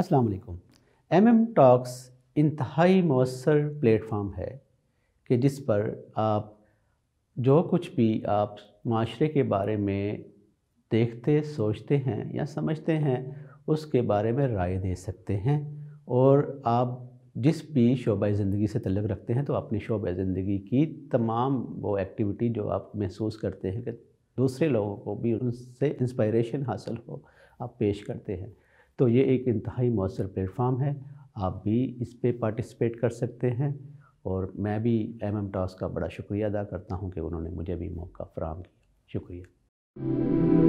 असलकुम M M talks इंतहाई मवसर platform है कि जिस पर आप जो कुछ भी आप माशरे के बारे में देखते सोचते हैं या समझते हैं उसके बारे में राय दे सकते हैं और आप जिस भी शोबा ज़िंदगी से तल्लक रखते हैं तो अपनी शोबा ज़िंदगी की तमाम वो एक्टिविटी जो आप महसूस करते हैं कि दूसरे लोगों को भी उनसे इंस्पायरेशन हासिल हो आप पेश करते हैं तो ये एक इंतहाई मौसर प्लेटफार्म है आप भी इस पर पार्टिसिपेट कर सकते हैं और मैं भी एम एम टॉस का बड़ा शुक्रिया अदा करता हूँ कि उन्होंने मुझे भी मौका फ्राहम किया शुक्रिया